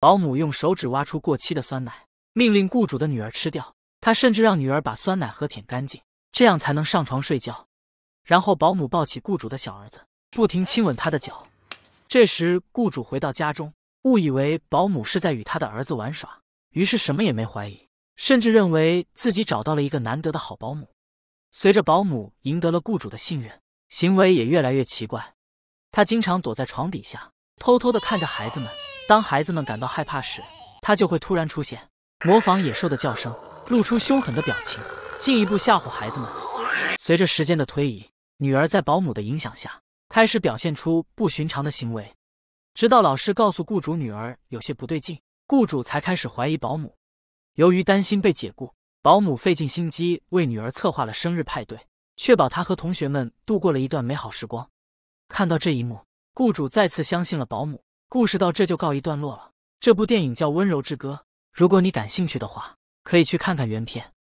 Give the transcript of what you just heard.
保姆用手指挖出过期的酸奶，命令雇主的女儿吃掉。她甚至让女儿把酸奶喝舔干净，这样才能上床睡觉。然后，保姆抱起雇主的小儿子，不停亲吻他的脚。这时，雇主回到家中，误以为保姆是在与他的儿子玩耍，于是什么也没怀疑，甚至认为自己找到了一个难得的好保姆。随着保姆赢得了雇主的信任，行为也越来越奇怪。他经常躲在床底下，偷偷的看着孩子们。当孩子们感到害怕时，他就会突然出现，模仿野兽的叫声，露出凶狠的表情，进一步吓唬孩子们。随着时间的推移，女儿在保姆的影响下，开始表现出不寻常的行为。直到老师告诉雇主女儿有些不对劲，雇主才开始怀疑保姆。由于担心被解雇，保姆费尽心机为女儿策划了生日派对，确保她和同学们度过了一段美好时光。看到这一幕，雇主再次相信了保姆。故事到这就告一段落了。这部电影叫《温柔之歌》，如果你感兴趣的话，可以去看看原片。